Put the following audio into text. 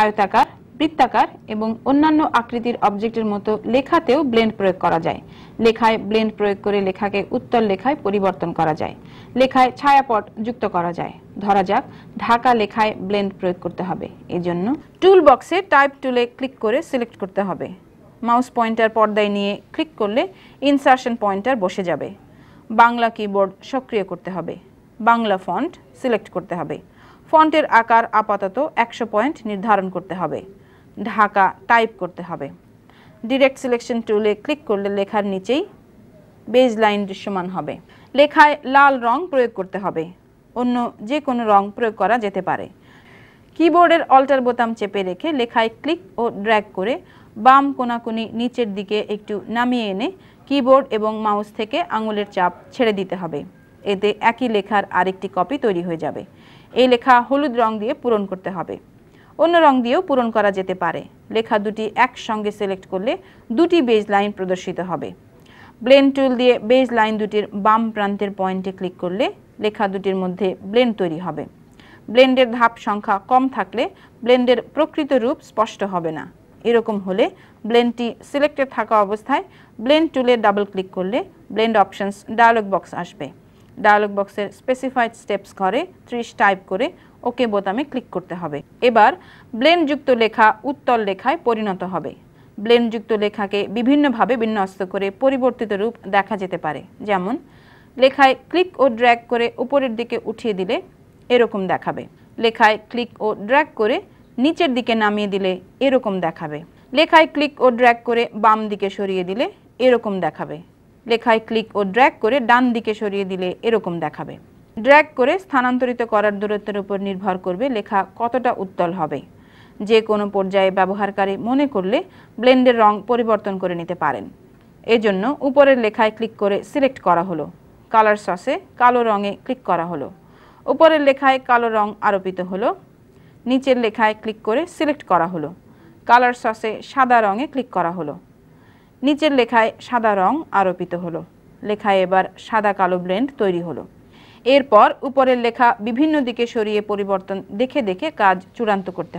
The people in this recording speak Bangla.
আয়তাকার বৃত্তাকার এবং অন্যান্য আকৃতির অবজেক্টের মতো লেখাতেও ব্লেন্ড প্রয়োগ করা যায় লেখায় ব্লেন্ড প্রয়োগ করে লেখাকে উত্তর লেখায় পরিবর্তন করা যায় লেখায় ছায়াপট যুক্ত করা যায় ধরা যাক ঢাকা লেখায় ব্লেন্ড প্রয়োগ করতে হবে এজন্য টুল বক্সে টাইপ টুলে ক্লিক করে সিলেক্ট করতে হবে মাউস পয়েন্টার পর্দায় নিয়ে ক্লিক করলে ইনসার্শন পয়েন্টার বসে যাবে বাংলা কিবোর্ড সক্রিয় করতে হবে বাংলা ফন্ট সিলেক্ট করতে হবে ফন্টের আকার আপাতত একশো পয়েন্ট নির্ধারণ করতে হবে ঢাকা টাইপ করতে হবে ডিরেক্ট সিলেকশন টুলে ক্লিক করলে লেখার নিচেই বেজ লাইন দৃশ্যমান হবে লেখায় লাল রং প্রয়োগ করতে হবে অন্য যে কোনো রং প্রয়োগ করা যেতে পারে কিবোর্ডের অল্টার বোতাম চেপে রেখে লেখায় ক্লিক ও ড্র্যাগ করে বাম কোনাকুনি নিচের দিকে একটু নামিয়ে এনে কিবোর্ড এবং মাউস থেকে আঙুলের চাপ ছেড়ে দিতে হবে এতে একই লেখার আরেকটি কপি তৈরি হয়ে যাবে এই লেখা হলুদ রং দিয়ে পূরণ করতে হবে অন্য রং দিয়েও পূরণ করা যেতে পারে লেখা দুটি একসঙ্গে সিলেক্ট করলে দুটি বেজ লাইন প্রদর্শিত হবে ব্লেন টুল দিয়ে বেজ লাইন দুটির বাম প্রান্তের পয়েন্টে ক্লিক করলে লেখা দুটির মধ্যে ব্লেন্ড তৈরি হবে ব্লেন্ডের ধাপ সংখ্যা কম থাকলে ব্লেন্ডের প্রকৃত রূপ স্পষ্ট হবে না এরকম হলে ব্লেন্ডটি সিলেক্টেড থাকা অবস্থায় ব্লেন্ড টুলে ডাবল ক্লিক করলে ব্লেন্ড অপশানস ডায়ালগ বক্স আসবে ডায়ালগ বক্সের স্পেসিফাইড স্টেপস ঘরে ত্রিশ টাইপ করে ওকে বোতামে ক্লিক করতে হবে এবার ব্লেনযুক্ত লেখা উত্তল লেখায় পরিণত হবে ব্লেনযুক্ত লেখাকে বিভিন্নভাবে বিন্যস্ত করে পরিবর্তিত রূপ দেখা যেতে পারে যেমন লেখায় ক্লিক ও ড্র্যাক করে উপরের দিকে উঠিয়ে দিলে এরকম দেখাবে লেখায় ক্লিক ও ড্র্যাক করে নিচের দিকে নামিয়ে দিলে এরকম দেখাবে লেখায় ক্লিক ও ড্র্যাক করে বাম দিকে সরিয়ে দিলে এরকম দেখাবে লেখায় ক্লিক ও ড্র্যাগ করে ডান দিকে সরিয়ে দিলে এরকম দেখাবে ড্র্যাগ করে স্থানান্তরিত করার দূরত্বের উপর নির্ভর করবে লেখা কতটা উত্তল হবে যে কোনো পর্যায়ে ব্যবহারকারী মনে করলে ব্লেন্ডের রং পরিবর্তন করে নিতে পারেন এজন্য উপরের লেখায় ক্লিক করে সিলেক্ট করা হলো কালার সসে কালো রঙে ক্লিক করা হলো উপরের লেখায় কালো রং আরোপিত হলো নিচের লেখায় ক্লিক করে সিলেক্ট করা হলো কালার সসে সাদা রঙে ক্লিক করা হলো নিচের লেখায় সাদা রং আরোপিত হলো লেখায় এবার সাদা কালো ব্লেন্ড তৈরি হলো এরপর উপরের লেখা বিভিন্ন দিকে সরিয়ে পরিবর্তন দেখে দেখে কাজ চূড়ান্ত করতে